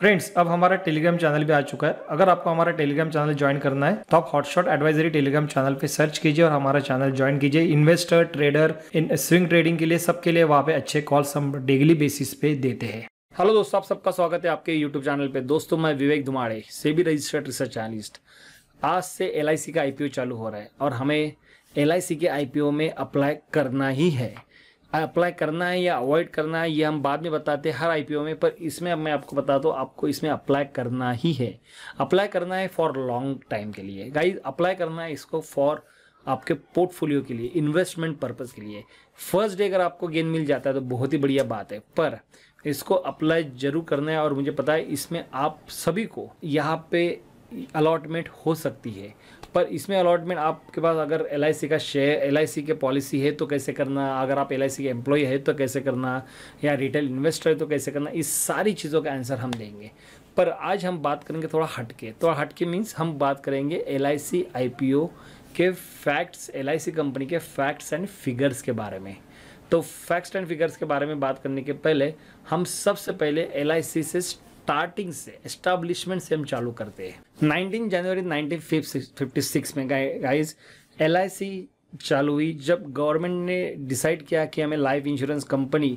Friends अब हमारा Telegram channel भी आ चुका है अगर आपको हमारा टेलीग्राम चैनल ज्वाइन करना है तो आप हॉटशॉट एडवाइजरी टेलीग्राम चैनल पे सर्च कीजिए और हमारा चैनल ज्वाइन कीजिए investor trader in swing trading के लिए सबके लिए वहाँ पे अच्छे कॉल्स हम डेली बेसिस पे देते हैं हेलो दोस्तों आप सबका स्वागत है आपके यूट्यूब चैनल पे दोस्तों मैं Vivek Dhumade SEBI registered research analyst आज से एल का आई चालू हो रहा है और हमें एल के आई में अप्लाई करना ही है अप्लाई करना है या अवॉइड करना है ये हम बाद में बताते हैं हर आईपीओ में पर इसमें अब मैं आपको बता दूँ आपको इसमें अप्लाई करना ही है अप्लाई करना है फॉर लॉन्ग टाइम के लिए गाइज अप्लाई करना है इसको फॉर आपके पोर्टफोलियो के लिए इन्वेस्टमेंट पर्पज़ के लिए फर्स्ट डे अगर आपको गेंद मिल जाता है तो बहुत ही बढ़िया बात है पर इसको अप्लाई जरूर करना है और मुझे पता है इसमें आप सभी को यहाँ पे अलॉटमेंट हो सकती है पर इसमें अलॉटमेंट आपके पास अगर एल का शेयर एल के पॉलिसी है तो कैसे करना अगर आप एल के एम्प्लॉय है तो कैसे करना या रिटेल इन्वेस्टर है तो कैसे करना इस सारी चीज़ों का आंसर हम देंगे पर आज हम बात करेंगे थोड़ा हटके थोड़ा तो हटके मीन्स हम बात करेंगे एल आई के फैक्ट्स एल कंपनी के फैक्ट्स एंड फिगर्स के बारे में तो फैक्ट्स एंड फिगर्स के बारे में बात करने के पहले हम सबसे पहले एल से स्टार्टिंग से एस्टाब्लिशमेंट से हम चालू करते हैं नाइनटीन जनवरी सिक्स में गाइज एल चालू हुई जब गवर्नमेंट ने डिसाइड किया कि हमें लाइफ इंश्योरेंस कंपनी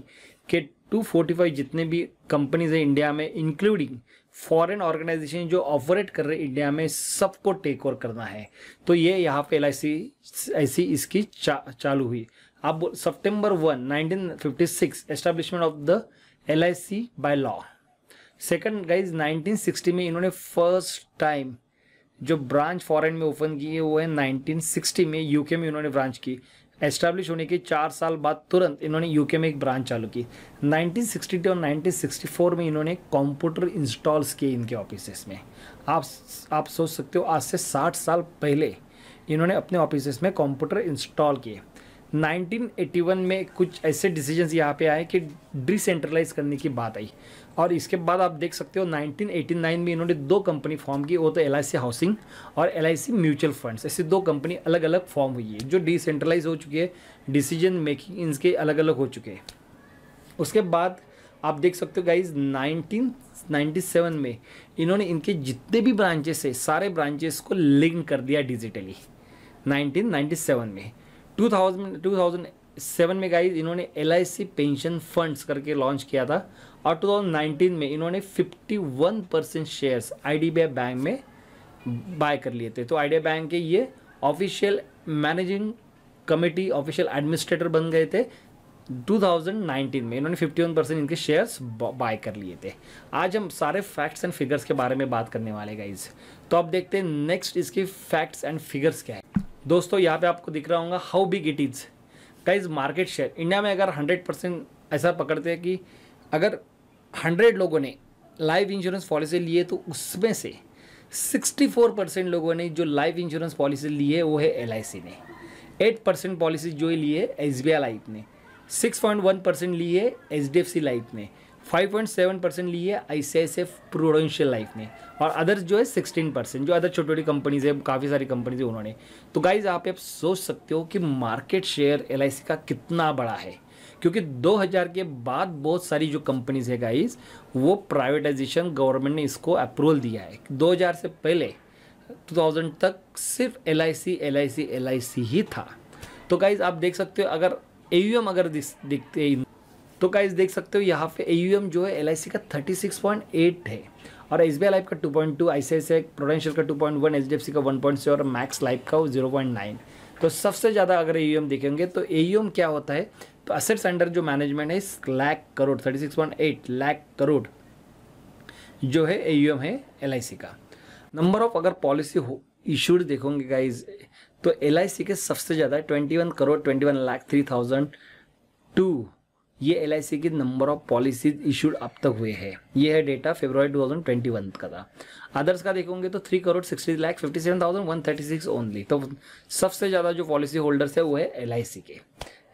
के 245 जितने भी कंपनीज है इंडिया में इंक्लूडिंग फॉरेन ऑर्गेनाइजेशन जो ऑपरेट कर रहे इंडिया में सबको टेक ओवर करना है तो ये यहाँ पे एल ऐसी इसकी चा, चालू हुई अब सितंबर 1 1956 establishment of the L I C by law second guys 1960 में इन्होंने फर्स्ट टाइम जो ब्रांच फॉरेन में ओपन की है वो है 1960 में यूके में इन्होंने ब्रांच की एस्टैब्लिश होने के चार साल बाद तुरंत इन्होंने यूके में एक ब्रांच चालू की 1962 और 1964 में इन्होंने कंप्यूटर इंस्टॉल्स किए इनके ऑफिस में आप आप सोच सकते हो आज से 60 साल पहले इन्होंने अपने ऑफिस में कंप्यूटर इंस्टॉल किए 1981 में कुछ ऐसे डिसीजंस यहाँ पे आए कि डिसेंट्रलाइज करने की बात आई और इसके बाद आप देख सकते हो 1989 में इन्होंने दो कंपनी फॉर्म की वो तो एल हाउसिंग और एल म्यूचुअल फंड्स ऐसी दो कंपनी अलग अलग फॉर्म हुई है जो डिसेंट्रलाइज हो चुकी है डिसीजन मेकिंग इनके अलग अलग हो चुके हैं उसके बाद आप देख सकते हो गाइज 1997 में इन्होंने इनके जितने भी ब्रांचेस है सारे ब्रांचेस को लिंक कर दिया डिजिटली 1997 में 2000 2007 में गाइज इन्होंने एल पेंशन फंड्स करके लॉन्च किया था और 2019 में इन्होंने 51 परसेंट शेयर्स आई बैंक में बाय कर लिए थे तो आई बैंक के ये official managing committee official administrator बन गए थे 2019 में इन्होंने 51 परसेंट इनके शेयर्स बाय कर लिए थे आज हम सारे फैक्ट्स एंड फिगर्स के बारे में बात करने वाले गाइज तो अब देखते हैं नेक्स्ट इसके फैक्ट्स एंड फिगर्स क्या है दोस्तों यहाँ पे आपको दिख रहा होगा how big it is guys market share India में अगर 100 परसेंट ऐसा पकड़ते हैं कि अगर हंड्रेड लोगों ने लाइफ इंश्योरेंस पॉलिसी लिए तो उसमें से 64 परसेंट लोगों ने जो लाइफ इंश्योरेंस पॉलिसी ली है वो है एल ने एट परसेंट पॉलिसी जो ली है एस बी लाइफ ने सिक्स पॉइंट वन परसेंट ली है H D F C life ने फाइव पॉइंट सेवन परसेंट ली है I C I C F prudential life ने और अदर्स जो है सिक्सटीन परसेंट जो अदर छोटी छोटी कंपनीज है काफ़ी सारी कंपनीज है उन्होंने तो गाइज आप, आप सोच सकते हो कि market share L I C का कितना बड़ा है क्योंकि 2000 के बाद बहुत सारी जो कंपनीज है गाइस वो प्राइवेटाइजेशन गवर्नमेंट ने इसको अप्रूवल दिया है 2000 से पहले 2000 तक सिर्फ एल आई सी ही था तो गाइज आप देख सकते हो अगर ए अगर दिखते तो गाइज देख सकते हो यहाँ पे ए जो है एल का 36.8 है और एस बी लाइफ का 2.2 point two I C I prudential का 2.1 एच का 1.7 और मैक्स लाइफ का 0.9 तो सबसे ज़्यादा अगर ए देखेंगे तो ए क्या होता है तो असेट्स अंडर जो मैनेजमेंट है इस lakh crore thirty six point eight lakh crore जो है ए है एल का नंबर ऑफ अगर पॉलिसी हो इशूड देखोगे गाइज तो एल के सबसे ज़्यादा twenty one crore twenty one lakh three thousand two ये एल की नंबर ऑफ पॉलिसीज इशूड अब तक हुए हैं ये है डेटा फेब्रुवरी 2021 का था अदर्स का देखोगे तो three crore sixty lakh fifty seven thousand one thirty six only तो सबसे ज़्यादा जो पॉलिसी होल्डर्स है वो है एल के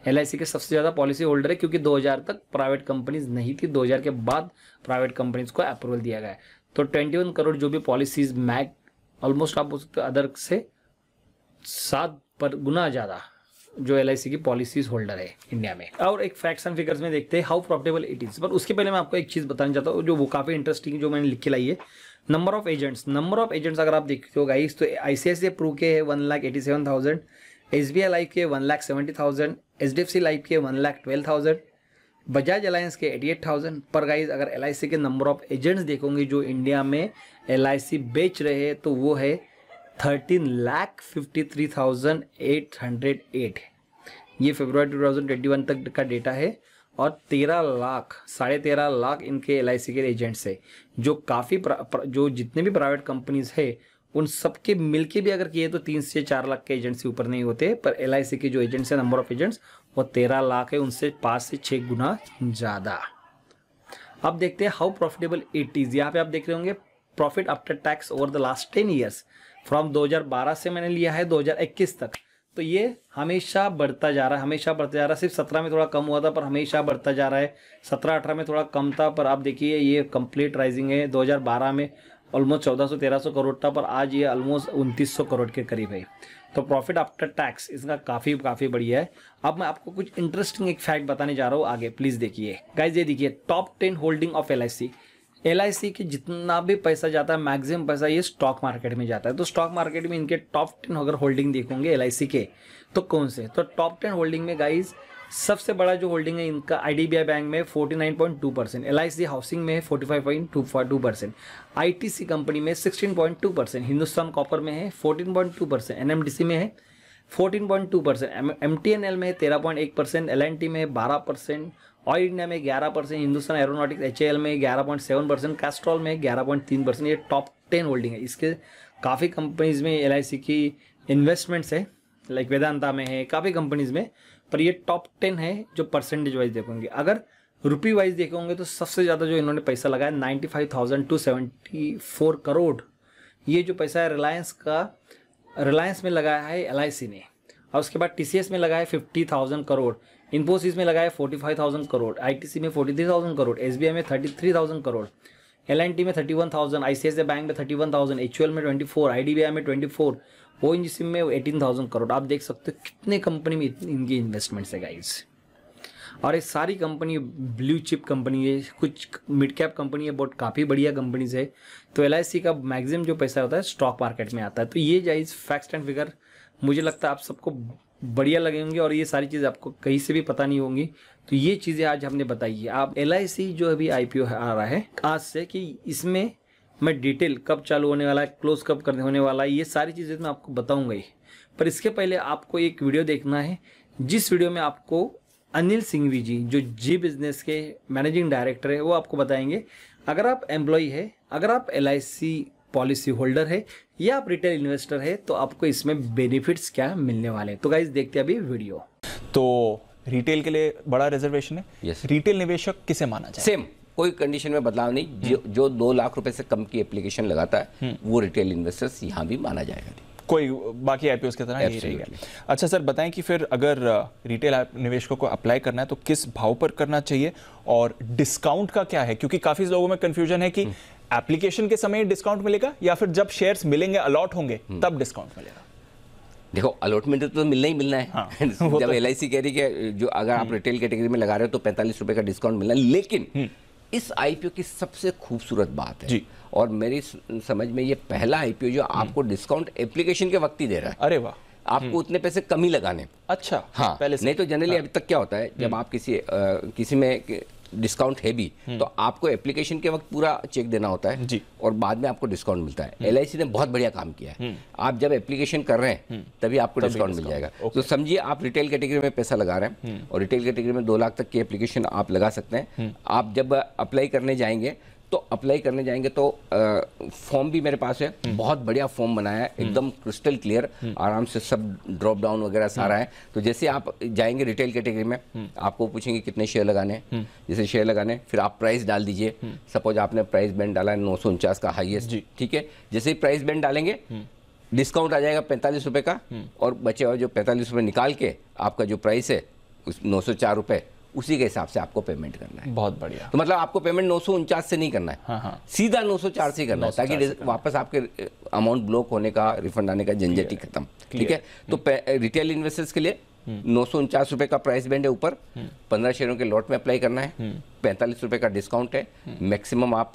एल के सबसे ज़्यादा पॉलिसी होल्डर है क्योंकि 2000 तक प्राइवेट कंपनीज नहीं थी 2000 के बाद प्राइवेट कंपनीज को अप्रूवल दिया गया तो 21 करोड़ जो भी पॉलिसीज मैक ऑलमोस्ट आप बोल सकते अदर से सात पर गुना ज़्यादा जो एल की पॉलिसीज होल्डर है इंडिया में और एक फैक्ट्स एंड फिगर्स में देखते हैं हाउ प्रॉफिटेबल इट इज़ पर उसके पहले मैं आपको एक चीज़ बताना चाहता हूँ जो वो काफ़ी इंटरेस्टिंग जो मैंने लिख के लाई है number of agents number of agents अगर आप देखते हो गाइस तो आई सी प्रू के है one lakh eighty seven thousand S B I life के one lakh seventy thousand H D F C life के one lakh twelve thousand Bajaj Allianz के एटी एट थाउजेंड पर गाइज अगर एल आई सी के नंबर ऑफ एजेंट्स देखोगे जो इंडिया में L I सी बेच रहे हैं तो वो है thirteen lakh fifty three thousand eight hundred eight ये February two thousand twenty one तक का डेटा है और तेरह लाख साढ़े तेरह लाख इनके एल आई सी के एजेंट्स है जो काफ़ी जो जितने भी प्राइवेट कंपनीज है उन सबके मिलके भी अगर किए तो तीन से चार लाख के एजेंसी ऊपर नहीं होते पर एल के जो एजेंट्स हैं नंबर ऑफ एजेंट्स वो तेरह लाख है उनसे पाँच से छः गुना ज़्यादा अब देखते हैं हाउ प्रॉफिटेबल इट इज़ यहाँ पे आप देख रहे होंगे profit after tax over the last ten years from 2012 से मैंने लिया है 2021 तक तो ये हमेशा बढ़ता जा रहा है हमेशा बढ़ता जा रहा है सिर्फ 17 में थोड़ा कम हुआ था पर हमेशा बढ़ता जा रहा है 17 18 में थोड़ा कम था पर आप देखिए ये कंप्लीट राइजिंग है 2012 में ऑलमोस्ट चौदह सौ तेरह सौ करोड़ था पर आज ये ऑलमोस्ट उनतीस सौ करोड़ के करीब है तो प्रॉफिट आफ्टर टैक्स इसका काफ़ी काफ़ी बढ़िया है अब मैं आपको कुछ इंटरेस्टिंग एक फैक्ट बताने जा रहा हूँ आगे प्लीज़ देखिए गाइज ये देखिए top ten holding of L L I C के जितना भी पैसा जाता है मैक्सिमम पैसा ये स्टॉक मार्केट में जाता है तो स्टॉक मार्केट में इनके टॉप टेन अगर होल्डिंग देखोगे एल आई सी के तो कौन से तो टॉप टेन होल्डिंग में गाइज सबसे बड़ा जो होल्डिंग है इनका आईडीबीआई बैंक में 49.2 परसेंट एल हाउसिंग में five two percent ITC company में 16.2 परसेंट हिंदुस्तान कॉपर में है 14.2 परसेंट एनएमडीसी में है 14.2 परसेंट एम में है 13.1 परसेंट एल में है 12 परसेंट ऑयल इंडिया में 11 परसेंट हिंदुस्तान एरोनॉटिक्स एच में सेवन परसेंट कैस्ट्रॉल में तीन परसेंट ये टॉप टेन होल्डिंग है इसके काफ़ी कंपनीज में एल की इन्वेस्टमेंट्स है लाइक वेदांता में है काफ़ी कंपनीज में पर ये टॉप टेन है जो परसेंटेज वाइज देखोगे अगर रुपी वाइज देखोगे तो सबसे ज़्यादा जो इन्होंने पैसा लगाया ninety five thousand two seventy four crore ये जो पैसा है रिलायंस का रिलायंस में लगाया है एल ने और उसके बाद टी में लगाया फिफ्टी थाउजेंड करोड़ इन्फोसिस में लगाया forty five thousand crore I में forty three thousand crore S में thirty three thousand crore L में thirty one thousand I bank में थर्टी वन थाउजेंड एच में ट्वेंटी फोर आई में ट्वेंटी फोर ओ सिम में एटीन थाउजेंड करोड़ आप देख सकते हो कितने कंपनी में इनकी इन्वेस्टमेंट्स है गाइज और ये सारी कंपनी ब्लू चिप कंपनी है कुछ मिड कैप कंपनी है बहुत काफ़ी बढ़िया कंपनीज है तो एल का मैगजिम जो पैसा होता है स्टॉक मार्केट में आता है तो ये जाइज फैक्ट्स एंड फिगर मुझे लगता है आप सबको बढ़िया लगे होंगे और ये सारी चीज़ आपको कहीं से भी पता नहीं होंगी तो ये चीज़ें आज हमने बताई है आप एल जो अभी आई आ रहा है आज से कि इसमें मैं डिटेल कब चालू होने वाला है क्लोज कब करने होने वाला है ये सारी चीज़ें तो मैं आपको बताऊंगा ही पर इसके पहले आपको एक वीडियो देखना है जिस वीडियो में आपको अनिल सिंघवी जी जो जी बिजनेस के मैनेजिंग डायरेक्टर है वो आपको बताएंगे अगर आप एम्प्लॉय है अगर आप एल पॉलिसी होल्डर है या आप रिटेल इन्वेस्टर है तो आपको इसमें बेनिफिट्स क्या मिलने वाले हैं तो गाइज देखते हैं अभी वीडियो तो रिटेल के लिए बड़ा रिजर्वेशन है yes. रिटेल निवेशक किसे माना जाए सेम कोई कंडीशन में बदलाव नहीं जो, हम्म। जो दो लाख रुपए से कम की एप्लीकेशन लगाता है हम्म। वो रिटेल इन्वेस्टर्स यहाँ भी माना जाएगा कोई बाकी आईपीओ की तरह यही अच्छा सर बताएं कि फिर अगर रिटेल निवेशकों को अप्लाई करना है तो किस भाव पर करना चाहिए और डिस्काउंट का क्या है क्योंकि काफ़ी लोगों में कंफ्यूजन है कि एप्लीकेशन हम्म। के समय डिस्काउंट मिलेगा या फिर जब शेयर्स मिलेंगे अलॉट होंगे तब डिस्काउंट मिलेगा देखो अलॉटमेंट तो मिलना ही मिलना है हाँ, जब एल तो... कह रही है जो अगर आप रिटेल कैटेगरी में लगा रहे हो तो पैंतालीस रुपए का डिस्काउंट मिलना है लेकिन इस आईपीओ की सबसे खूबसूरत बात है और मेरी समझ में ये पहला आईपीओ जो हम्म। आपको डिस्काउंट एप्लीकेशन के वक्त ही दे रहा है अरे वाह आपको हम्म। उतने पैसे कम ही लगाने अच्छा हाँ पहले नहीं तो जनरली हाँ। अभी तक क्या होता है जब हम्म। आप किसी आ, किसी में डिस्काउंट है भी हम्म। तो आपको एप्लीकेशन के वक्त पूरा चेक देना होता है जी और बाद में आपको डिस्काउंट मिलता है एल हम्म। ने बहुत बढ़िया काम किया है हम्म। आप जब एप्लीकेशन कर रहे हैं तभी आपको डिस्काउंट मिल जाएगा तो समझिए आप रिटेल कैटेगरी में पैसा लगा रहे हैं और रिटेल कैटेगरी में दो लाख तक की एप्लीकेशन आप लगा सकते हैं आप जब अप्लाई करने जाएंगे तो अप्लाई करने जाएंगे तो फॉर्म भी मेरे पास है हम्म। बहुत बढ़िया फॉर्म बनाया है हम्म। एकदम क्रिस्टल हम्म। क्लियर आराम से सब ड्रॉप डाउन वगैरह सारा है तो जैसे आप जाएंगे रिटेल कैटेगरी में आपको पूछेंगे कितने शेयर लगाने जैसे शेयर लगाने फिर आप प्राइस डाल दीजिए सपोज आपने प्राइस बैंड डाला है नौ का हाइएस्ट ठीक है जैसे ही प्राइस बैंड डालेंगे डिस्काउंट आ जाएगा पैंतालीस रुपये का और बचे हुए जो पैंतालीस रुपये निकाल के आपका जो प्राइस है उस नौ सौ चार रुपये उसी के हिसाब से आपको पेमेंट करना है बहुत बढ़िया तो मतलब आपको पेमेंट नौ से नहीं करना है हाँ हाँ। सीधा नौ से ही करना है ताकि वापस आपके अमाउंट ब्लॉक होने का रिफंड आने का झंझट ही खत्म ठीक है तो रिटेल हम्म। इन्वेस्टर्स के लिए हम्म। नौ सौ उनचास का प्राइस बैंड है ऊपर हम्म। पंद्रह शेयरों के लॉट में अप्लाई करना है पैंतालीस रुपए का डिस्काउंट है मैक्सिमम आप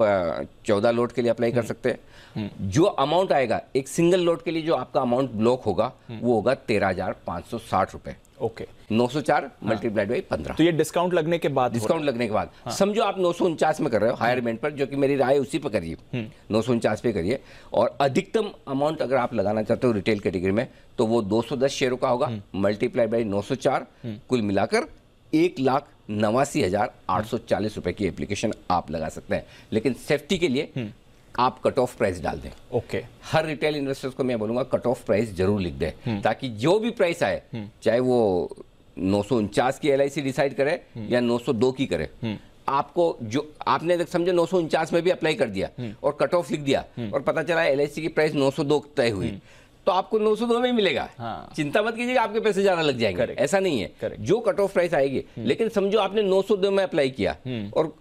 चौदह लॉट के लिए अप्लाई कर सकते हैं जो अमाउंट आएगा एक सिंगल लॉट के लिए जो आपका अमाउंट ब्लॉक होगा वो होगा तेरह हज़ार पांच सौ साठ रुपए ओके नौ सौ चार मल्टीप्लाइड हाँ। बाई पंद्रह तो ये डिस्काउंट लगने के बाद डिस्काउंट लगने के बाद हाँ। समझो आप नौ सौ उनचास में कर रहे हो हायर रेंट पर जो कि मेरी राय उसी पर करिए हम्म। नौ सौ उनचास पे करिए और अधिकतम अमाउंट अगर आप लगाना चाहते हो रिटेल कैटेगरी में तो वो दो सौ दस शेयरों का होगा मल्टीप्लाइड हम्म। बाई नौ सौ चार हम्म। कुल मिलाकर एक लाख नवासी हजार आठ सौ चालीस रुपए की एप्लीकेशन आप लगा सकते हैं लेकिन सेफ्टी के लिए आप कट ऑफ प्राइस डाल दें ओके okay. हर रिटेल इन्वेस्टर्स को मैं बोलूंगा कट ऑफ प्राइस जरूर लिख दें हम्म। ताकि जो भी प्राइस आए हम्म। चाहे वो नौ की एल डिसाइड करे हम्म। या नौ की करे आपको जो आपने समझो नौ में भी अप्लाई कर दिया और कट ऑफ लिख दिया और पता चला एल की प्राइस नौ तय हुई तो आपको 902 में ही मिलेगा हाँ। चिंता मत कीजिएगा आपके पैसे ज्यादा लग जाएंगे ऐसा नहीं है जो कट ऑफ प्राइस आएगी लेकिन समझो आपने 902 में अप्लाई किया और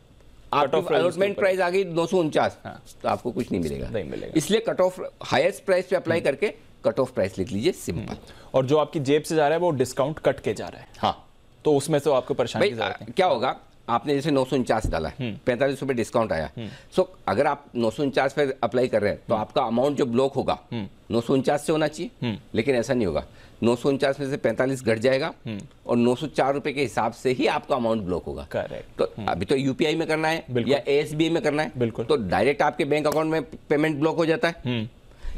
अलॉटमेंट प्राइस आ गई दो सौ उनचास हाँ। तो आपको कुछ नहीं मिलेगा नहीं मिलेगा इसलिए कट ऑफ हाइस्ट प्राइस पे अप्लाई हम्म। करके कट ऑफ प्राइस लिख लीजिए सिंपल हम्म। और जो आपकी जेब से जा रहा है वो डिस्काउंट कट के जा रहा है हाँ तो उसमें से आपको परेशानी क्या होगा आपने जैसे नौ डाला हम्म। पैंतालीस रुपए डिस्काउंट आया सो so, अगर आप नौ पे अप्लाई कर रहे हैं तो आपका अमाउंट जो ब्लॉक होगा नौ से होना चाहिए लेकिन ऐसा नहीं होगा नौ सौ उनचास में से पैंतालीस घट जाएगा हम्म। और नौ सौ चार रुपए के हिसाब से ही आपका अमाउंट ब्लॉक होगा करेक्ट तो हम्म। अभी तो यूपीआई में करना है या एस में करना है बिल्कुल तो डायरेक्ट आपके बैंक अकाउंट में पेमेंट ब्लॉक हो जाता है हम्म।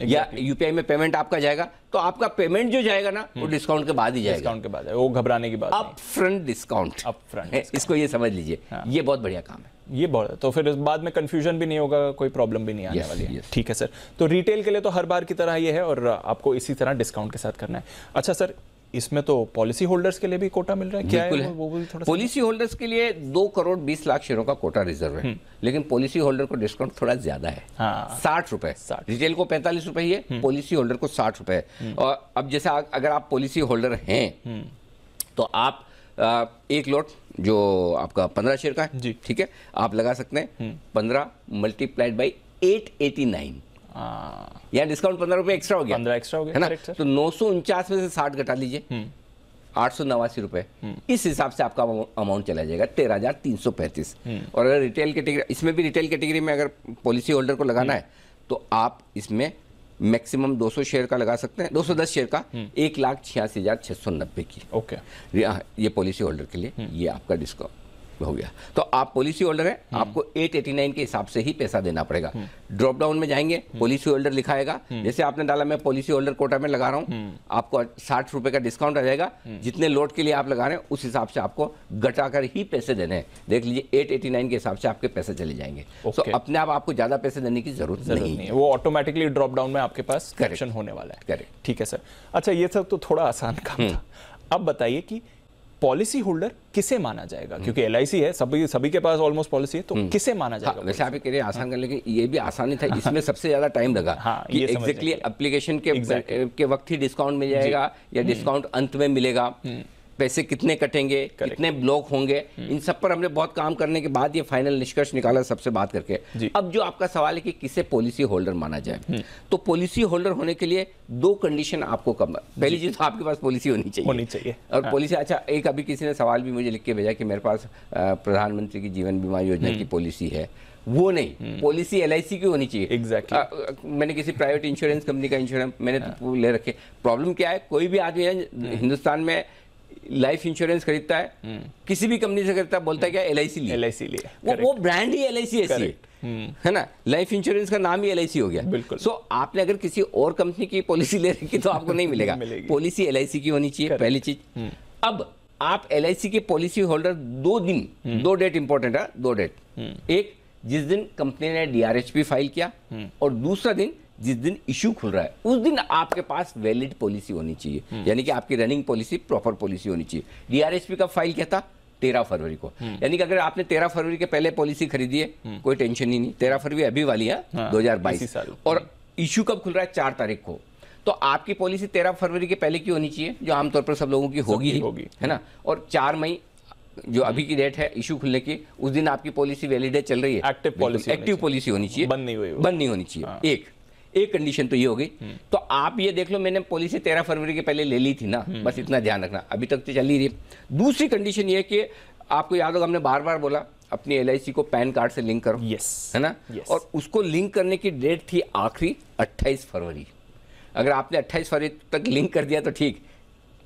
या यूपीआई में पेमेंट आपका जाएगा तो आपका पेमेंट जो जाएगा ना वो डिस्काउंट हम्म। के बाद ही जाएगा डिस्काउंट के बाद वो घबराने की बात up front discount up front इसको ये समझ लीजिए हाँ। ये बहुत बढ़िया काम है ये बहुत तो फिर बाद में कंफ्यूजन भी नहीं होगा कोई प्रॉब्लम भी नहीं आने yes, वाली है yes. ठीक है सर तो रिटेल के लिए तो हर बार की तरह ये है और आपको इसी तरह डिस्काउंट के साथ करना है अच्छा सर इसमें तो पॉलिसी होल्डर्स के लिए भी कोटा मिल रहा है क्या है, वो, वो थोड़ा पॉलिसी होल्डर्स के लिए दो करोड़ बीस लाख शेयरों का कोटा रिजर्व है हम्म। लेकिन पॉलिसी होल्डर को डिस्काउंट थोड़ा ज्यादा है हाँ। साठ रुपए रिटेल को पैंतालीस रुपए ही है पॉलिसी हम्म। होल्डर को साठ रुपए हम्म। और अब जैसे अगर आप पॉलिसी होल्डर हैं तो आप एक लोट जो आपका पंद्रह शेयर का है ठीक है आप लगा सकते हैं पंद्रह multiplied by eight eighty nine हाँ। या डिस्काउंट पंद्रह रुपए एक्स्ट्रा हो गया पंद्रह एक्स्ट्रा हो गया है ना तो नौ सौ उनचास में से साठ घटा लीजिए हम्म। आठ सौ नवासी रुपए हम्म। इस हिसाब से आपका अमाउंट चला जाएगा तेरह हजार तीन सौ पैंतीस हम्म। और अगर रिटेल कैटेगरी इसमें भी रिटेल कैटेगरी में अगर पॉलिसी होल्डर को लगाना है तो आप इसमें मैक्सिमम 200 शेयर का लगा सकते हैं 210 शेयर का एक लाख छियासी हजार छह सौ नब्बे की ओके हाँ, ये पॉलिसी होल्डर के लिए ये आपका डिस्काउंट में हो गया तो आप पॉलिसी होल्डर हैं हम्म। आपको 889 के हिसाब से ही पैसा देना पड़ेगा ड्रॉप हम्म। डाउन में जाएंगे पॉलिसी हम्म। होल्डर लिखाएगा जैसे आपने डाला मैं पॉलिसी होल्डर कोटा में लगा रहा हूं आपको साठ रुपए का डिस्काउंट आ जाएगा जितने लोड के लिए आप लगा रहे हैं उस हिसाब से आपको घटाकर ही पैसे देने हैं देख लीजिए एट के हिसाब से आपके पैसे चले जाएंगे तो अपने आप आपको ज़्यादा पैसे देने की जरूरत नहीं है वो ऑटोमेटिकली ड्रॉप डाउन में आपके पास करेक्शन होने वाला है करेक्ट ठीक है सर अच्छा ये सब तो थोड़ा आसान काम था अब बताइए कि पॉलिसी होल्डर किसे माना जाएगा हम्म। क्योंकि एल है सभी सभी के पास ऑलमोस्ट पॉलिसी है तो हम्म। किसे माना हाँ, जाएगा वैसे आप कह रहे आसान हाँ। कर लेकिन ये भी आसानी था इसमें सबसे ज्यादा टाइम लगा हाँ, कि एग्जैक्टली एप्लीकेशन के वक्त ही डिस्काउंट मिल जाएगा या डिस्काउंट हम्म। अंत में मिलेगा पैसे कितने कटेंगे कितने ब्लॉक होंगे हम्म। इन सब पर हमने बहुत काम करने के बाद ये फाइनल निष्कर्ष निकाला सबसे बात करके अब जो आपका सवाल है कि किसे पॉलिसी होल्डर माना जाए हम्म। तो पॉलिसी होल्डर होने के लिए दो कंडीशन आपको कम पहली चीज तो आपके पास पॉलिसी होनी चाहिए होनी चाहिए और पॉलिसी हाँ। अच्छा एक अभी किसी ने सवाल भी मुझे लिख के भेजा कि मेरे पास प्रधानमंत्री की जीवन बीमा योजना हम्म। की पॉलिसी है वो नहीं पॉलिसी एल की होनी चाहिए एग्जैक्टली exactly. मैंने किसी प्राइवेट इंश्योरेंस कंपनी का इंश्योरेंस मैंने हाँ. तो ले रखे प्रॉब्लम क्या है कोई भी आदमी है हिंदुस्तान में लाइफ इंश्योरेंस खरीदता है हम्म। किसी भी कंपनी से खरीदता है बोलता है क्या L I C L I सी लिए वो वो ब्रांड ही एल आई सी ऐसी है हम्म। है ना लाइफ इंश्योरेंस का नाम ही एल हो गया बिल्कुल सो so, आपने अगर किसी और कंपनी की पॉलिसी ले रखी तो आपको नहीं मिलेगा पॉलिसी एल की होनी चाहिए पहली चीज हम्म। अब आप एल के पॉलिसी होल्डर दो दिन दो डेट इंपॉर्टेंट है दो डेट एक जिस दिन कंपनी ने डीआरएचपी फाइल किया और दूसरा दिन जिस दिन इश्यू खुल रहा है उस दिन आपके पास वैलिड पॉलिसी होनी चाहिए हम्म। यानी कि आपकी रनिंग पॉलिसी प्रॉपर पॉलिसी होनी चाहिए डीआरएसपी का फाइल क्या था तेरह फरवरी को हम्म। यानी कि अगर आपने तेरह फरवरी के पहले पॉलिसी खरीदी है हम्म। कोई टेंशन ही नहीं तेरह फरवरी अभी वाली है हाँ, दो हजार बाईस और इश्यू कब खुल रहा है चार तारीख को तो आपकी पॉलिसी तेरह फरवरी के पहले की होनी चाहिए जो आमतौर पर सब लोगों की होगी ही होगी है ना और चार मई जो अभी की डेट है इशू खुलने की उस दिन आपकी पॉलिसी वैलिड है चल रही है एक्टिव पॉलिसी एक्टिव पॉलिसी होनी चाहिए बंद नहीं हुई बंद नहीं होनी चाहिए हाँ। एक एक कंडीशन तो ये होगी हम्म। तो आप ये देख लो मैंने पॉलिसी तेरह फरवरी के पहले ले ली थी ना हम्म। बस इतना ध्यान रखना अभी तक तो चल ही रही दूसरी कंडीशन ये कि आपको याद होगा हमने बार बार बोला अपनी एल को पैन कार्ड से लिंक करो यस है ना yes. और उसको लिंक करने की डेट थी आखिरी 28 फरवरी अगर आपने 28 फरवरी तक लिंक कर दिया तो ठीक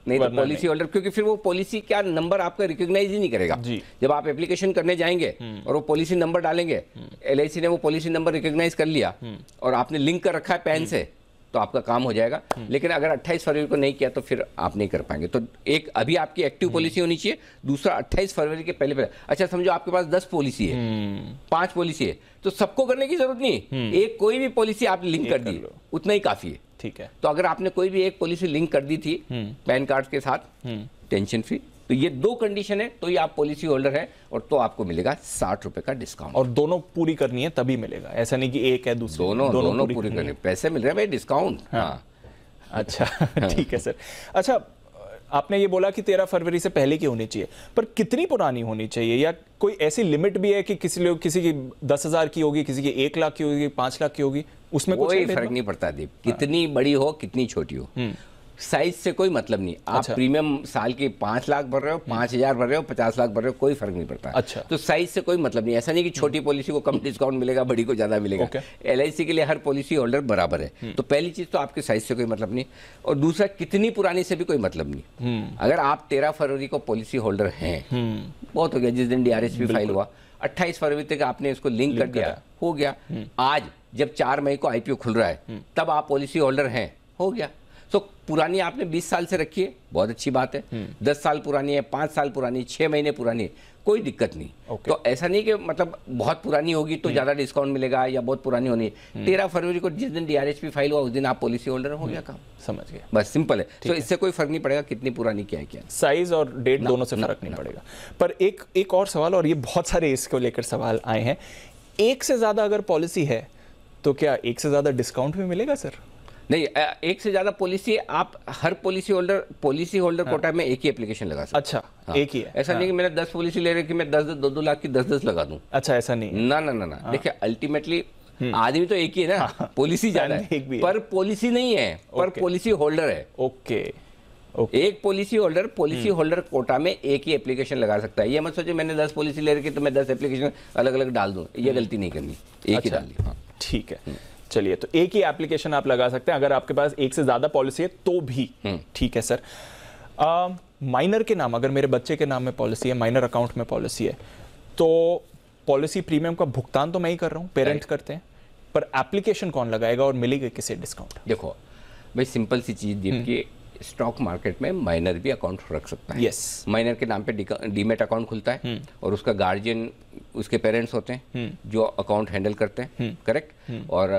नहीं तो पॉलिसी होल्डर क्योंकि फिर वो पॉलिसी क्या नंबर आपका रिकॉग्नाइज ही नहीं करेगा जब आप एप्लीकेशन करने जाएंगे हम्म। और वो पॉलिसी नंबर डालेंगे एल हम्म। ने वो पॉलिसी नंबर रिकॉग्नाइज कर लिया हम्म। और आपने लिंक कर रखा है पैन से तो आपका काम हो जाएगा लेकिन अगर 28 फरवरी को नहीं किया तो फिर आप नहीं कर पाएंगे तो एक अभी आपकी एक्टिव पॉलिसी होनी चाहिए दूसरा 28 फरवरी के पहले पहले अच्छा समझो आपके पास 10 पॉलिसी है पांच पॉलिसी है तो सबको करने की जरूरत नहीं एक कोई भी पॉलिसी आपने लिंक कर दी उतना ही काफी है ठीक है तो अगर आपने कोई भी एक पॉलिसी लिंक कर दी थी हम्म। पैन कार्ड के साथ टेंशन हम्म। फ्री तो ये दो कंडीशन है तो ये आप पॉलिसी होल्डर है और तो आपको मिलेगा साठ रुपए का डिस्काउंट और दोनों पूरी करनी है तभी मिलेगा ऐसा नहीं कि एक है दूसरी दोनों दोनों, दोनों पूरी, पूरी करनी है। पैसे मिल रहे हैं भाई डिस्काउंट हाँ।, हाँ अच्छा हाँ। ठीक है सर अच्छा आपने ये बोला कि तेरह फरवरी से पहले की होनी चाहिए पर कितनी पुरानी होनी चाहिए या कोई ऐसी लिमिट भी है कि किसी लोग किसी की दस हज़ार की होगी किसी की एक लाख की होगी पाँच लाख की होगी उसमें कोई फर्क नहीं पड़ता दीप हाँ। कितनी बड़ी हो कितनी छोटी हो हम्म। साइज से कोई मतलब नहीं आप अच्छा। प्रीमियम साल के पांच लाख भर रहे हो हम्म। पांच हज़ार भर रहे हो पचास लाख भर रहे हो कोई फर्क नहीं पड़ता अच्छा तो साइज से कोई मतलब नहीं ऐसा नहीं कि हम्म। छोटी पॉलिसी को कम डिस्काउंट मिलेगा बड़ी को ज़्यादा मिलेगा एल के लिए हर पॉलिसी होल्डर बराबर है हम्म। तो पहली चीज़ तो आपके साइज से कोई मतलब नहीं और दूसरा कितनी पुरानी से भी कोई मतलब नहीं अगर आप तेरह फरवरी को पॉलिसी होल्डर हैं बहुत हो गया जिस दिन डी फाइल हुआ अट्ठाईस फरवरी तक आपने इसको लिंक कर दिया हो गया आज जब चार मई को आईपीओ खुल रहा है तब आप पॉलिसी होल्डर हैं हो गया तो पुरानी आपने 20 साल से रखी है बहुत अच्छी बात है हम्म। दस साल पुरानी है पाँच साल पुरानी छह महीने पुरानी है कोई दिक्कत नहीं okay. तो ऐसा नहीं कि मतलब बहुत पुरानी होगी तो हम्म। ज़्यादा डिस्काउंट मिलेगा या बहुत पुरानी होनी है हम्म। तेरह फरवरी को जिस दिन डीआरएचपी फाइल हुआ उस दिन आप पॉलिसी होल्डर हो गया काम समझ गया बस सिंपल है तो so इससे कोई फर्क नहीं पड़ेगा कितनी पुरानी क्या है क्या साइज और डेट दोनों से फर्क नहीं पड़ेगा पर एक एक और सवाल और ये बहुत सारे इसको लेकर सवाल आए हैं एक से ज़्यादा अगर पॉलिसी है तो क्या एक से ज़्यादा डिस्काउंट भी मिलेगा सर नहीं एक से ज्यादा पॉलिसी आप हर पॉलिसी होल्डर पॉलिसी होल्डर हाँ। कोटा में एक ही एप्लीकेशन लगा सकते अच्छा हाँ। एक ही है ऐसा हाँ। नहीं कि मैंने दस पॉलिसी ले रही कि मैं दस दस दो दो लाख की दस दस लगा दूं अच्छा ऐसा नहीं ना ना ना ना हाँ। देखिए अल्टीमेटली हम्म। आदमी तो एक ही है ना पॉलिसी हाँ, हाँ। ज्यादा है पर पॉलिसी नहीं है पर पॉलिसी होल्डर है ओके Okay. एक policy holder policy holder quota में एक ही एप्लीकेशन लगा सकता है ये मत सोचे मैंने दस पॉलिसी ले रखी तो मैं दस एप्लीकेशन अलग अलग डाल दूं ये हम्म। गलती नहीं करनी एक अच्छा, ही डाल ठीक है हम्म। चलिए तो एक ही एप्लीकेशन आप लगा सकते हैं अगर आपके पास एक से ज्यादा पॉलिसी है तो भी हम्म। ठीक है सर माइनर के नाम अगर मेरे बच्चे के नाम में पॉलिसी है माइनर अकाउंट में पॉलिसी है तो पॉलिसी प्रीमियम का भुगतान तो मैं ही कर रहा हूँ पेरेंट करते हैं पर एप्लीकेशन कौन लगाएगा और मिलेगा किसे डिस्काउंट देखो भाई सिंपल सी चीज़ दीप की स्टॉक मार्केट में माइनर भी अकाउंट रख सकता है यस माइनर के नाम पे डीमेट अकाउंट खुलता है हम्म। और उसका गार्जियन उसके पेरेंट्स होते हैं हम्म। जो अकाउंट हैंडल करते हैं करेक्ट और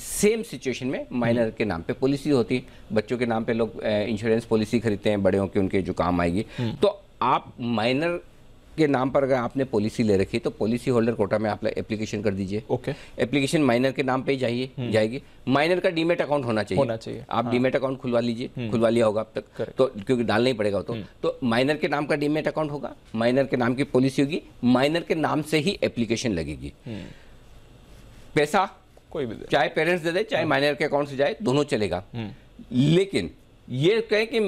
सेम सिचुएशन में माइनर हम्म। के नाम पे पॉलिसी होती है बच्चों के नाम पे लोग इंश्योरेंस पॉलिसी खरीदते हैं बड़े होकर उनके जो काम आएगी हम्म। तो आप माइनर के नाम पर अगर आपने पॉलिसी ले रखी तो पॉलिसी होल्डर कोटा में आप एप्लीकेशन कर दीजिए ओके एप्लीकेशन माइनर के नाम पे जाइए हम्म। जाएगी माइनर का डीमेट अकाउंट होना चाहिए होना चाहिए आप हाँ। डीमेट अकाउंट खुलवा लीजिए खुलवा लिया होगा अब तक तो क्योंकि डालना ही पड़ेगा तो तो माइनर के नाम का डीमेट अकाउंट होगा माइनर के नाम की पॉलिसी होगी माइनर के नाम से ही एप्लीकेशन लगेगी पैसा कोई भी दे चाहे पेरेंट्स दे दे चाहे माइनर हाँ। के अकाउंट से जाए दोनों चलेगा हम्म। लेकिन ये कहें कि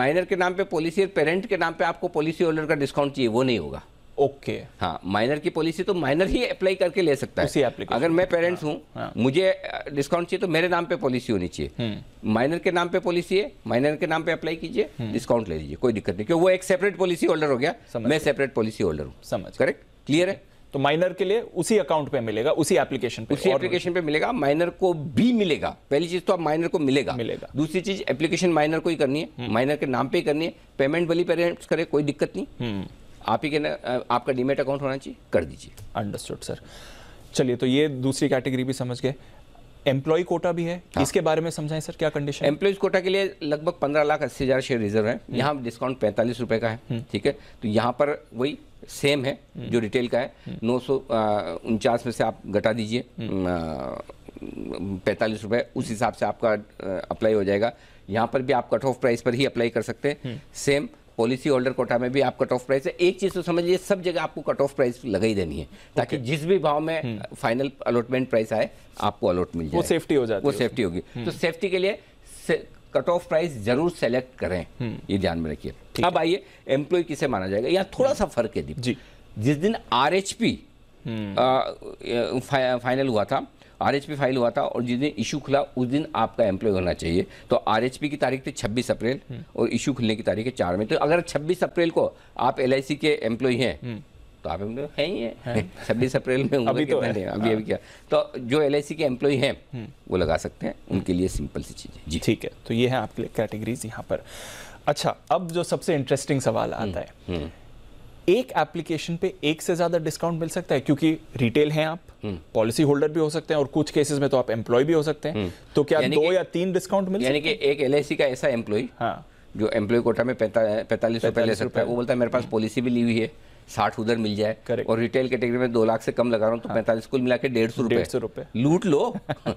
माइनर के नाम पे पॉलिसी और पेरेंट के नाम पे आपको पॉलिसी होल्डर का डिस्काउंट चाहिए वो नहीं होगा ओके okay. हाँ माइनर की पॉलिसी तो माइनर ही अप्लाई करके ले सकता है अगर मैं पेरेंट्स हाँ। हूँ हाँ, मुझे डिस्काउंट चाहिए तो मेरे नाम पे पॉलिसी होनी चाहिए माइनर हम्म। के नाम पे पॉलिसी है माइनर के नाम पे अप्लाई कीजिए डिस्काउंट हम्म। ले लीजिए कोई दिक्कत नहीं क्योंकि वो एक सेपरेट पॉलिसी होल्डर हो गया मैं सेपरेट पॉलिसी होल्डर हूँ समझ करेक्ट क्लियर है तो माइनर के लिए उसी अकाउंट पे मिलेगा उसी एप्लीकेशन पे उसी एप्लीकेशन पे मिलेगा माइनर को भी मिलेगा पहली चीज तो आप माइनर को मिलेगा मिलेगा दूसरी चीज एप्लीकेशन माइनर को ही करनी है माइनर हम्म। के नाम पे ही करनी है पेमेंट भली पेरेंट्स करे कोई दिक्कत नहीं हम्म। आप ही के आपका डीमेट अकाउंट होना चाहिए कर दीजिए अंडरस्टूड सर चलिए तो ये दूसरी कैटेगरी भी समझ गए एम्प्लॉय कोटा भी है हाँ। इसके बारे में समझाएं सर क्या कंडीशन एम्प्लॉयज कोटा के लिए लगभग पंद्रह लाख अस्सी हज़ार शेयर रिजर्व है यहाँ डिस्काउंट पैंतालीस रुपये का है हम्म। ठीक है तो यहाँ पर वही सेम है हम्म। जो रिटेल का है हम्म। नौ सौ उनचास में से आप घटा दीजिए पैंतालीस रुपये उस हिसाब से आपका अप्लाई हो जाएगा यहाँ पर भी आप कट ऑफ प्राइस पर ही अप्लाई कर सकते हैं सेम पॉलिसी होल्डर कोटा में भी आप कट ऑफ प्राइस है एक चीज़ तो समझिए सब जगह आपको कट ऑफ प्राइस लगा ही देनी है ताकि जिस भी भाव में फाइनल अलॉटमेंट प्राइस आए आपको अलॉट मिल जाए वो सेफ्टी हो जाए वो सेफ्टी होगी हम्म। तो सेफ्टी के लिए कट ऑफ प्राइस जरूर सेलेक्ट करें हम्म। ये ध्यान में रखिए अब आइए एम्प्लॉय किसे माना जाएगा यहाँ थोड़ा सा फर्क है जी जिस दिन आर एच पी फाइनल हुआ था आरएचपी फाइल हुआ था और जिस दिन इशू खुला उस दिन आपका एम्प्लॉय होना चाहिए तो आरएचपी की तारीख थी छब्बीस अप्रैल हम्म। और इशू खुलने की तारीख है चार में तो अगर छब्बीस अप्रैल को आप एल के एम्प्लॉय हैं हम्म। तो आप एम्प्लॉय है ही है छब्बीस अप्रैल में अभी तो है अभी अभी क्या तो जो एल के एम्प्लॉय हैं हम्म। वो लगा सकते हैं उनके लिए सिंपल सी चीज़ें जी ठीक है तो ये है आपके लिए कैटेगरीज यहाँ पर अच्छा अब जो सबसे इंटरेस्टिंग सवाल आता है एक एप्लीकेशन पे एक से ज़्यादा डिस्काउंट मिल सकता है क्योंकि रिटेल हैं आप पॉलिसी हम्म। होल्डर भी हो सकते हैं और कुछ केसेस में तो आप एम्प्लॉय भी हो सकते हैं हम्म। तो क्या दो या तीन डिस्काउंट मिल यानी कि एक एल का ऐसा एम्प्लॉय हाँ जो एम्प्लॉय कोटा में पैंतालीस रुपए ले सकता है वो बोलता है मेरे पास पॉलिसी भी ली हुई है साठ उधर मिल जाए Correct. और रिटेल कैटेगरी में दो लाख से कम लगा रहा हूँ तो हाँ। पैंतालीस कुल मिला के डेढ़ सौ रुपए लूट लो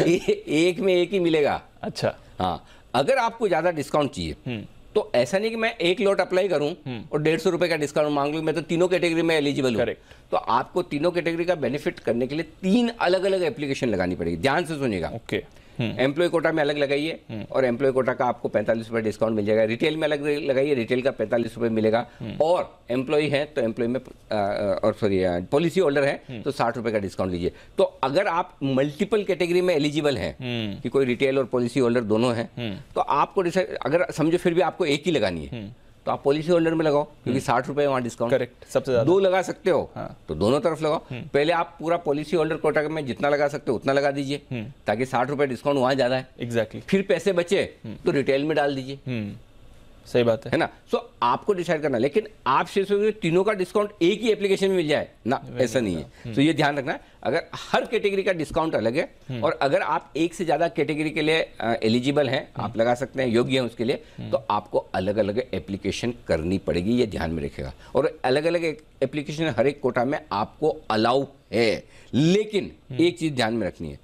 एक में एक ही मिलेगा अच्छा हाँ अगर आपको ज़्यादा डिस्काउंट चाहिए हम्म। तो ऐसा नहीं कि मैं एक लॉट अप्लाई करूं हम्म। और डेढ़ सौ रुपए का डिस्काउंट मांग लू मैं तो तीनों कैटेगरी में एलिजिबल हूं तो आपको तीनों कैटेगरी का बेनिफिट करने के लिए तीन अलग अलग एप्लीकेशन लगानी पड़ेगी ध्यान से सुनिएगा ओके okay. एम्प्लॉय हम्म। कोटा में अलग लगाइए हम्म। और एम्प्लॉय कोटा का आपको पैंतालीस रुपए डिस्काउंट मिल जाएगा रिटेल में अलग लगाइए रिटेल का पैंतालीस रुपए मिलेगा हम्म। और एम्प्लॉय है तो एम्प्लॉय में और सॉरी पॉलिसी होल्डर है तो साठ रुपए का डिस्काउंट लीजिए तो अगर आप मल्टीपल कैटेगरी में एलिजिबल है कि कोई रिटेल और पॉलिसी होल्डर दोनों है तो आपको अगर समझो फिर भी आपको एक ही लगानी है तो आप पॉलिसी होल्डर में लगाओ क्योंकि हम्म। साठ रुपए वहाँ डिस्काउंट करेक्ट सबसे ज्यादा दो लगा सकते हो हाँ। तो दोनों तरफ लगाओ हम्म। पहले आप पूरा पॉलिसी होल्डर कोटा में जितना लगा सकते हो उतना लगा दीजिए हम्म। ताकि साठ रुपए डिस्काउंट वहां ज्यादा है एग्जैक्टली फिर पैसे बचे तो रिटेल में डाल दीजिए सही बात है है ना सो so, आपको डिसाइड करना लेकिन आप शेष तीनों का डिस्काउंट एक ही एप्लीकेशन में मिल जाए ना ऐसा नहीं है तो so, ये ध्यान रखना है अगर हर कैटेगरी का डिस्काउंट अलग है हम्म। और अगर आप एक से ज्यादा कैटेगरी के लिए एलिजिबल हैं आप हम्म। लगा सकते हैं योग्य हैं उसके लिए हम्म। तो आपको अलग अलग एप्लीकेशन करनी पड़ेगी ये ध्यान में रखेगा और अलग अलग एप्लीकेशन हर एक कोटा में आपको अलाउ है लेकिन एक चीज ध्यान में रखनी है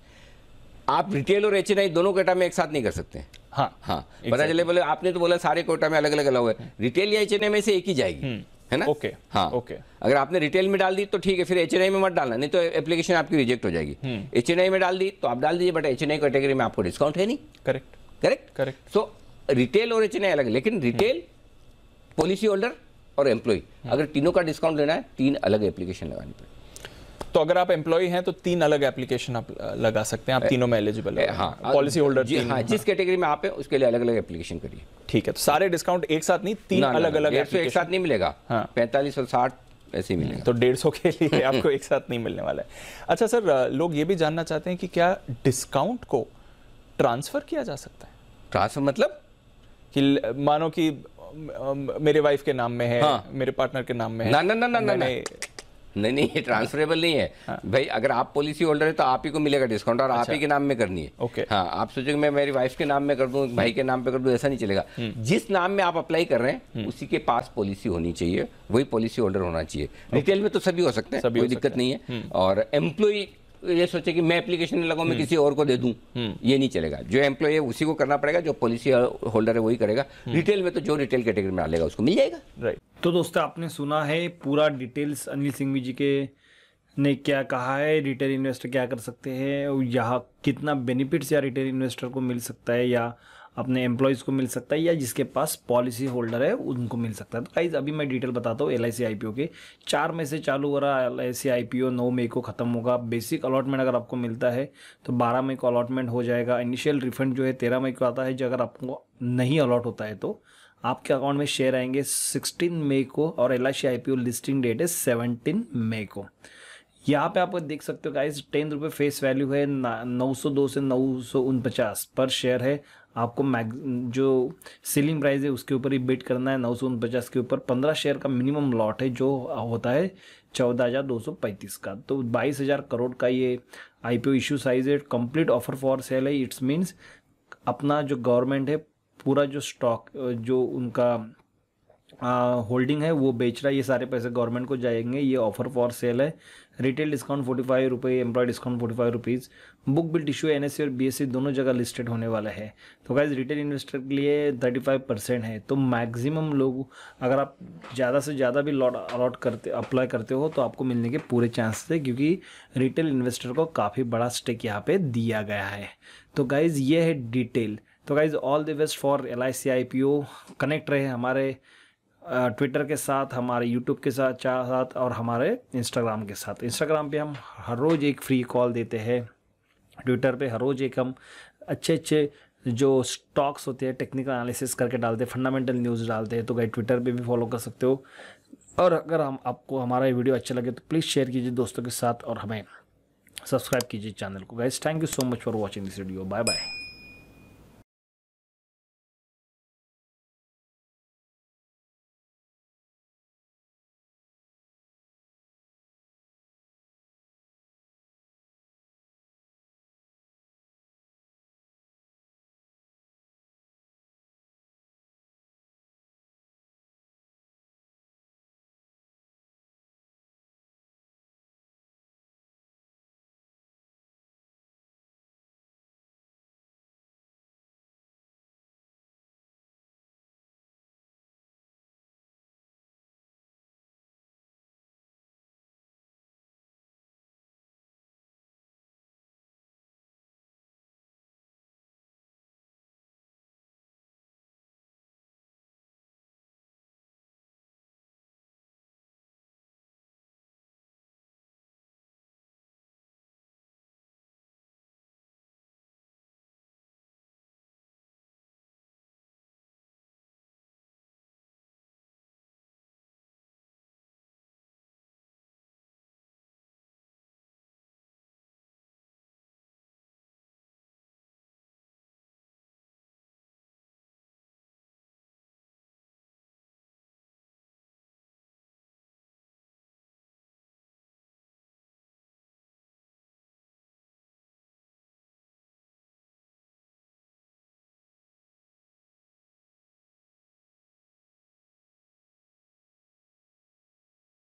आप रिटेल और एच दोनों कोटा में एक साथ नहीं कर सकते हाँ पता हाँ, चले बोले आपने तो बोला सारे कोटा में अलग अलग अलग है रिटेल या एच में से एक ही जाएगी हम्म, है ना ओके हाँ ओके अगर आपने रिटेल में डाल दी तो ठीक है फिर एच में मत डालना नहीं तो एप्लीकेशन आपकी रिजेक्ट हो जाएगी एच हम्म। में डाल दी तो आप डाल दीजिए बट एच कैटेगरी में आपको डिस्काउंट है नहीं correct correct correct so retail और एच अलग लेकिन रिटेल पॉलिसी होल्डर और एम्प्लॉय हम्म। अगर तीनों का डिस्काउंट लेना है तीन अलग एप्लीकेशन लगानी पड़ेगी तो अगर आप एम्प्लॉय हैं तो तीन अलग एप्लीकेशन आप लगा सकते हैं आप तीनों में एलिजिबल है हाँ पॉलिसी होल्डर जी हाँ जिस कैटेगरी में आप है उसके लिए अलग अलग एप्लीकेशन करिए ठीक है तो सारे डिस्काउंट एक साथ नहीं तीन अलग अलग एक साथ नहीं मिलेगा हाँ। पैंतालीस और साठ ऐसे ही मिलेगा तो डेढ़ सौ के लिए आपको एक साथ नहीं मिलने वाला है अच्छा सर लोग ये भी जानना चाहते हैं कि क्या डिस्काउंट को ट्रांसफ़र किया जा सकता है ट्रांसफ़र मतलब कि मानो कि मेरे वाइफ के नाम में है हाँ। मेरे पार्टनर के नाम में है ना ना ना ना ना, ना, ना, ना, ना, ना, ना, ना, ना नहीं नहीं ये ट्रांसफरेबल नहीं है हाँ। भाई अगर आप पॉलिसी होल्डर है तो आप ही को मिलेगा डिस्काउंट और अच्छा। आप ही के नाम में करनी है ओके हाँ आप सोचेंगे मैं मेरी वाइफ के नाम में कर दूँ भाई के नाम पे कर दूँ ऐसा नहीं चलेगा हम्म। जिस नाम में आप अप्लाई कर रहे हैं हम्म। उसी के पास पॉलिसी होनी चाहिए वही पॉलिसी होल्डर होना चाहिए रिटेल में तो सभी हो सकते हैं कोई दिक्कत नहीं है हम्म। और एम्प्लॉय ये सोचे कि मैं एप्लीकेशन लगाऊ मैं हम्म। किसी और को दे दूं हम्म। ये नहीं चलेगा जो एम्प्लॉय उसी को करना पड़ेगा जो पॉलिसी होल्डर है वही करेगा रिटेल हम्म। में तो जो रिटेल कैटेगरी में डालेगा उसको मिल जाएगा राइट तो दोस्तों आपने सुना है पूरा डिटेल्स अनिल सिंह जी के ने क्या कहा है रिटेल इन्वेस्टर क्या कर सकते हैं और यहाँ कितना बेनिफिट्स या रिटेल इन्वेस्टर को मिल सकता है या अपने एम्प्लॉयज़ को मिल सकता है या जिसके पास पॉलिसी होल्डर है उनको मिल सकता है तो गाइज अभी मैं डिटेल बताता हूँ एल आई के चार मई से चालू हो रहा है एल आई सी आई नौ मई को ख़त्म होगा बेसिक अलॉटमेंट अगर आपको मिलता है तो बारह मई को अलॉटमेंट हो जाएगा इनिशियल रिफंड जो है तेरह मई को आता है जो अगर आपको नहीं अलॉट होता है तो आपके अकाउंट में शेयर आएंगे सिक्सटीन मई को और एल आई लिस्टिंग डेट है सेवनटीन मई को यहाँ पे आप देख सकते हो गाइस टेन रुपये फेस वैल्यू है नौ सौ दो से नौ सौ उनपचास पर शेयर है आपको मैग जो सीलिंग प्राइस है उसके ऊपर ही बेट करना है नौ सौ उनपचास के ऊपर पंद्रह शेयर का मिनिमम लॉट है जो होता है चौदह हज़ार दो सौ पैंतीस का तो बाईस हज़ार करोड़ का ये I P O issue size है कम्प्लीट ऑफर फॉर सेल है इट्स मीन्स अपना जो गवर्नमेंट है पूरा जो स्टॉक जो उनका होल्डिंग है वो बेच रहा है ये सारे पैसे गवर्नमेंट को जाएंगे ये ऑफर फॉर सेल है रिटेल डिस्काउंट फोर्टी फाइव रुपये employ discount forty five rupees book built issue N और बी दोनों जगह लिस्टेड होने वाला है तो गाइज रिटेल इन्वेस्टर के लिए थर्टी फाइव परसेंट है तो मैक्सिमम लोग अगर आप ज़्यादा से ज़्यादा भी लॉट अलॉट करते अप्लाई करते हो तो आपको मिलने के पूरे चांसेस है क्योंकि रिटेल इन्वेस्टर को काफ़ी बड़ा स्टेक यहाँ पे दिया गया है तो गाइज़ ये है डिटेल तो guys all the best for L I C I P O connect रहे हमारे ट्विटर के साथ हमारे यूट्यूब के साथ चार साथ और हमारे इंस्टाग्राम के साथ इंस्टाग्राम पे हम हर रोज़ एक फ्री कॉल देते हैं ट्विटर पे हर रोज़ एक हम अच्छे अच्छे जो स्टॉक्स होते हैं टेक्निकल एनालिसिस करके डालते हैं फंडामेंटल न्यूज़ डालते हैं तो गई ट्विटर पे भी फॉलो कर सकते हो और अगर हम आपको हमारा ये वीडियो अच्छा लगे तो प्लीज़ शेयर कीजिए दोस्तों के साथ और हमें सब्सक्राइब कीजिए चैनल को guys thank you so much for watching this video bye bye